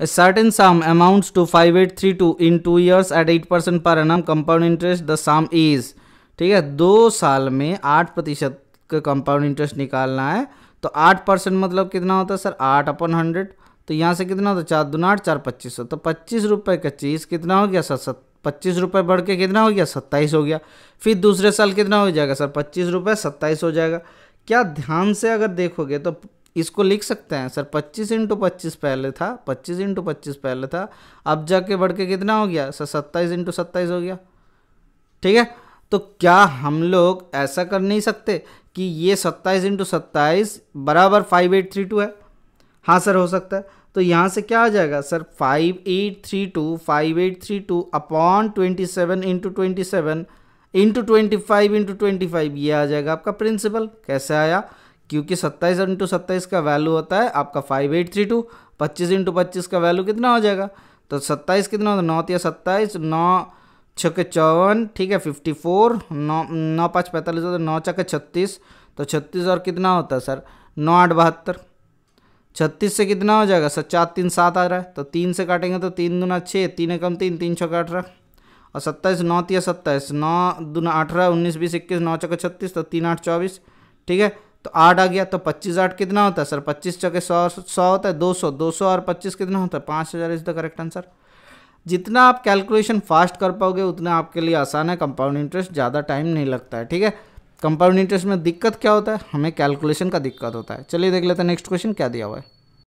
To certain sum amounts to 5832 in years years at 8% per annum compound interest. The sum is ठीक है दो साल में आठ प्रतिशत का कंपाउंड इंटरेस्ट निकालना है तो आठ परसेंट मतलब कितना होता है सर आठ अपन हंड्रेड तो यहाँ से कितना होता है चार दूना आठ चार पच्चीस सौ तो पच्चीस रुपये का चीज़ कितना हो गया सर सत पच्चीस रुपये बढ़ के कितना हो गया सत्ताईस हो गया फिर दूसरे साल कितना हो जाएगा सर पच्चीस रुपये सत्ताईस हो जाएगा क्या ध्यान से अगर देखोगे तो इसको लिख सकते हैं सर 25 इंटू पच्चीस पहले था 25 इंटू पच्चीस पहले था अब जाके बढ़ के कितना हो गया सर सत्ताईस इंटू सत्ताईस हो गया ठीक है तो क्या हम लोग ऐसा कर नहीं सकते कि ये सत्ताईस इंटू सत्ताईस बराबर फाइव एट थ्री टू है हाँ सर हो सकता है तो यहाँ से क्या आ जाएगा sir five eight three two five eight three two upon twenty seven into twenty seven into twenty five into twenty five ये आ जाएगा आपका प्रिंसिपल कैसे आया क्योंकि सत्ताईस इंटू सत्ताईस का वैल्यू होता है आपका फाइव एट थ्री टू पच्चीस इंटू पच्चीस का वैल्यू कितना हो जाएगा तो सत्ताईस कितना होता है नौ या सत्ताईस नौ छः चौवन ठीक है फिफ्टी फोर नौ नौ पाँच पैंतालीस होता है नौ छः छत्तीस तो छत्तीस और कितना होता है सर नौ आठ बहत्तर छत्तीस से कितना हो जाएगा सर चार तीन सात आ रहा है तो तीन से काटेंगे तो तीन दूना छः तीन कम तीन तीन छः अठारह और सत्ताईस नौ तीस सत्ताईस नौ दूना अठारह उन्नीस बीस इक्कीस नौ चौके छत्तीस तो तीन आठ चौबीस ठीक है तो आठ आ गया तो पच्चीस आठ कितना होता है सर पच्चीस चौके सौ सौ होता है दो सौ दो सौ और पच्चीस कितना होता है पाँच हज़ार इज द करेक्ट आंसर जितना आप कैलकुलेशन फास्ट कर पाओगे उतना आपके लिए आसान है कंपाउंड इंटरेस्ट ज़्यादा टाइम नहीं लगता है ठीक है कंपाउंड इंटरेस्ट में दिक्कत क्या होता है हमें कैलकुलेशन का दिक्कत होता है चलिए देख लेते हैं नेक्स्ट क्वेश्चन क्या दिया हुआ है